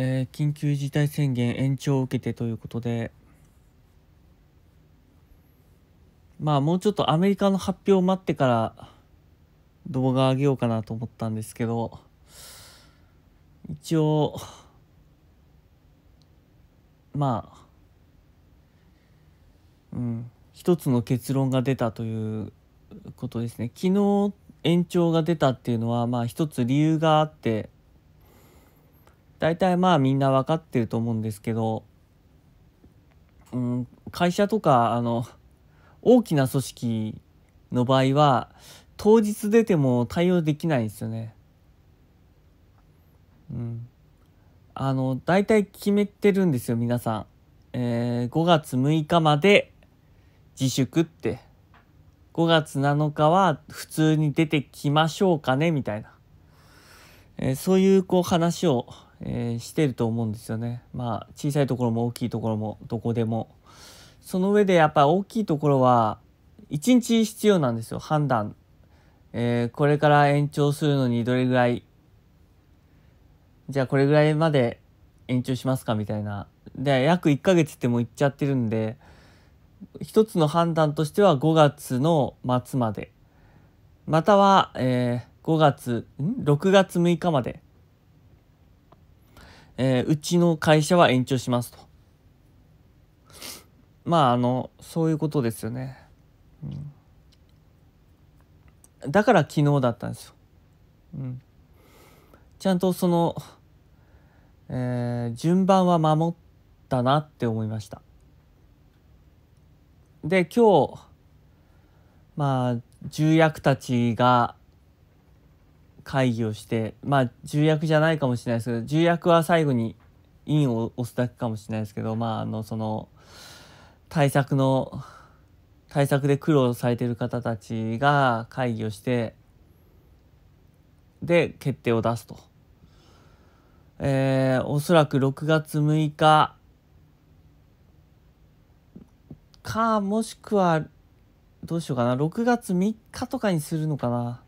えー、緊急事態宣言延長を受けてということで、まあもうちょっとアメリカの発表を待ってから動画上げようかなと思ったんですけど、一応、まあ、うん、一つの結論が出たということですね。昨日延長が出たっていうのは、まあ一つ理由があって、大体まあみんな分かってると思うんですけど、うん、会社とかあの大きな組織の場合は当日出ても対応できないんですよね。うん、あの大体決めてるんですよ皆さん、えー、5月6日まで自粛って5月7日は普通に出てきましょうかねみたいな、えー、そういうこう話をえー、してると思うんですよね。まあ小さいところも大きいところもどこでも。その上でやっぱ大きいところは1日必要なんですよ判断、えー、これから延長するのにどれぐらいじゃあこれぐらいまで延長しますかみたいなで約1ヶ月ってもういっちゃってるんで一つの判断としては5月の末までまたは、えー、5月ん6月6日までえー、うちの会社は延長しますと。まあ、あの、そういうことですよね。うん、だから昨日だったんですよ。うん、ちゃんとその、えー、順番は守ったなって思いました。で今日まあ重役たちが会議をしてまあ重役じゃないかもしれないですけど重役は最後に委を押すだけかもしれないですけどまああのその対策の対策で苦労されてる方たちが会議をしてで決定を出すと。えー、おそらく6月6日かもしくはどうしようかな6月3日とかにするのかな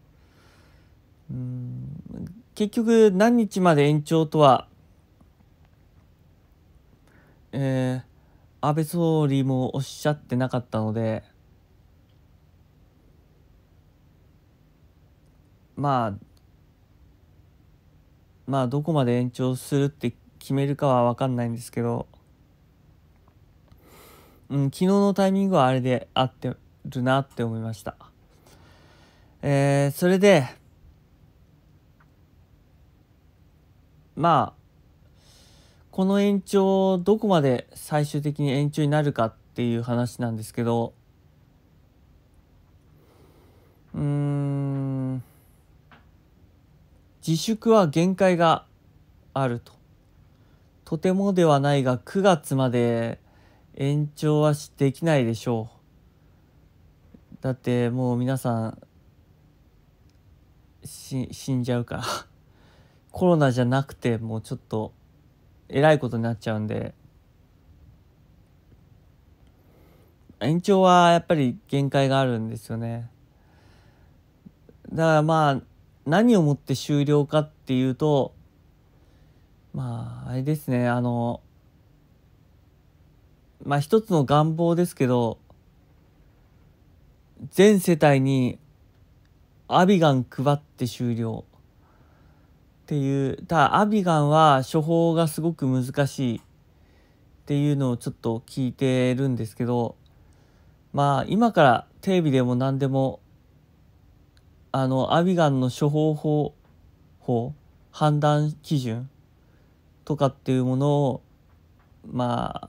うん結局何日まで延長とは、えー、安倍総理もおっしゃってなかったのでまあまあどこまで延長するって決めるかは分かんないんですけど、うん、昨日のタイミングはあれで合ってるなって思いました。えー、それでまあこの延長どこまで最終的に延長になるかっていう話なんですけどうん自粛は限界があるととてもではないが9月まで延長はできないでしょうだってもう皆さん死んじゃうからコロナじゃなくてもうちょっとえらいことになっちゃうんで延長はやっぱり限界があるんですよねだからまあ何をもって終了かっていうとまああれですねあのまあ一つの願望ですけど全世帯にアビガン配って終了っていう、ただアビガンは処方がすごく難しいっていうのをちょっと聞いてるんですけど、まあ今からテレビでも何でも、あの、アビガンの処方法、法判断基準とかっていうものを、まあ、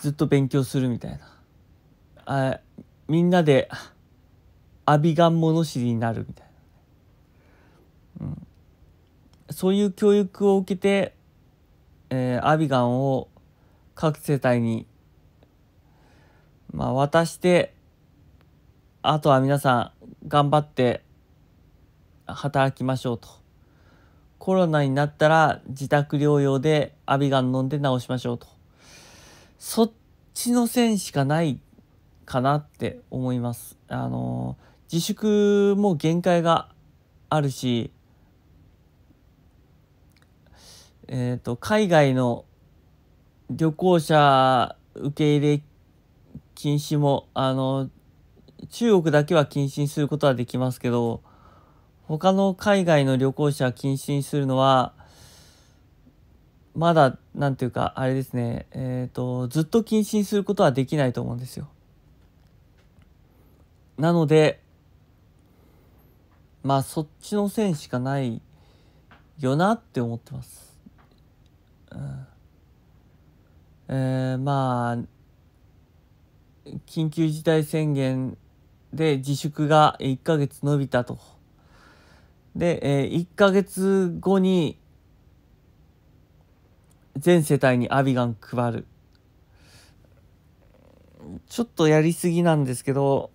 ずっと勉強するみたいな。あみんなでアビガン物知りになるみたいな。そういう教育を受けて、えー、アビガンを各世帯に、まあ、渡してあとは皆さん頑張って働きましょうとコロナになったら自宅療養でアビガン飲んで治しましょうとそっちの線しかないかなって思いますあの自粛も限界があるしえーと、海外の旅行者受け入れ禁止もあの中国だけは禁止にすることはできますけど他の海外の旅行者禁止にするのはまだ何ていうかあれですねえっ、ー、とずっと禁止にすることはできないと思うんですよ。なのでまあそっちの線しかないよなって思ってます。えー、まあ緊急事態宣言で自粛が1ヶ月延びたと。で、えー、1ヶ月後に全世帯にアビガン配る。ちょっとやりすぎなんですけど、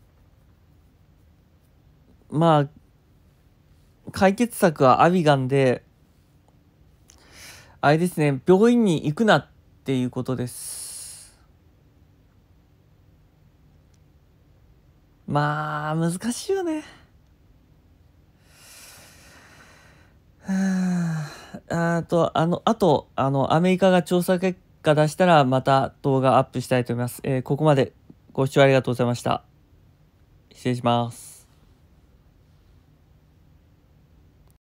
まあ、解決策はアビガンで、あれですね、病院に行くなっていうことです。まあ、難しいよね。あと、あの、あと、あの、アメリカが調査結果出したら、また動画アップしたいと思います。えー、ここまでご視聴ありがとうございました。失礼します。